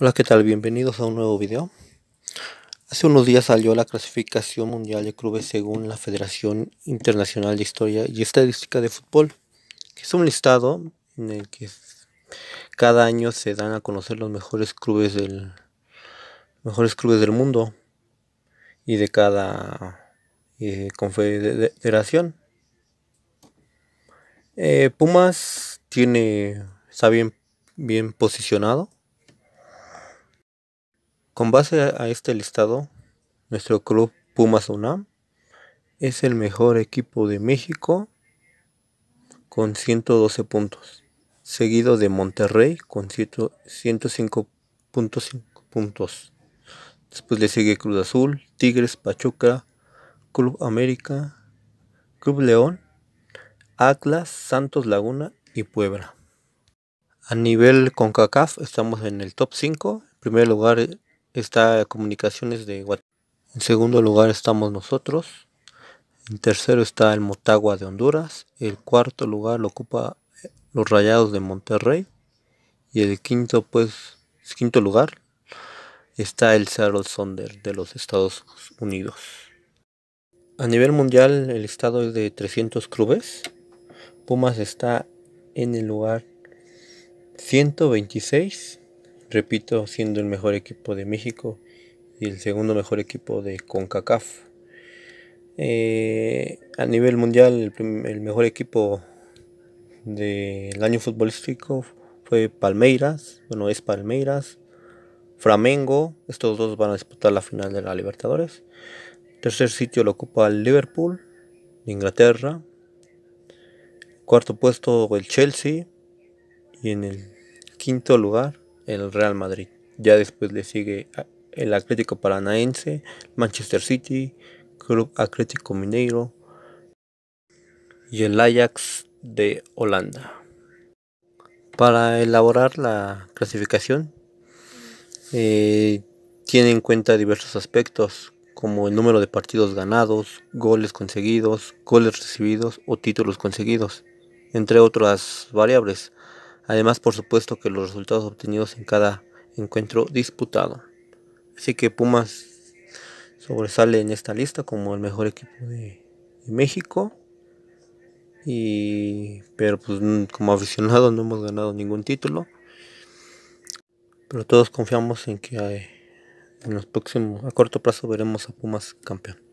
Hola, ¿qué tal? Bienvenidos a un nuevo video. Hace unos días salió la clasificación mundial de clubes según la Federación Internacional de Historia y Estadística de Fútbol, que es un listado en el que cada año se dan a conocer los mejores clubes del mejores clubes del mundo y de cada eh, confederación. Eh, Pumas tiene está bien bien posicionado con base a este listado, nuestro club Pumas UNAM es el mejor equipo de México con 112 puntos, seguido de Monterrey con 105.5 puntos. Después le sigue Cruz Azul, Tigres, Pachuca, Club América, Club León, Atlas, Santos Laguna y Puebla. A nivel CONCACAF estamos en el top 5. En primer lugar está Comunicaciones de Guatemala. En segundo lugar estamos nosotros. En tercero está el Motagua de Honduras. El cuarto lugar lo ocupa eh, los Rayados de Monterrey. Y el quinto, pues, quinto lugar está el Seattle Sonder de los Estados Unidos. A nivel mundial el estado es de 300 clubes. Pumas está en el lugar 126 repito, siendo el mejor equipo de México y el segundo mejor equipo de CONCACAF. Eh, a nivel mundial, el, mejor equipo del año futbolístico fue Palmeiras, bueno, es Palmeiras, Flamengo, estos dos van a disputar la final de la Libertadores. Tercer sitio lo ocupa el Liverpool Inglaterra. Cuarto puesto el Chelsea. Y en el quinto lugar el Real Madrid. Ya después le sigue el Atlético Paranaense, Manchester City, Club Atlético Mineiro y el Ajax de Holanda. Para elaborar la clasificación, eh, tiene en cuenta diversos aspectos como el número de partidos ganados, goles conseguidos, goles recibidos o títulos conseguidos, entre otras variables. Además, por supuesto que los resultados obtenidos en cada encuentro disputado. Así que Pumas sobresale en esta lista como el mejor equipo de, México. Y, pero pues como aficionados no hemos ganado ningún título. Pero todos confiamos en que eh, en los próximos, a corto plazo veremos a Pumas campeón.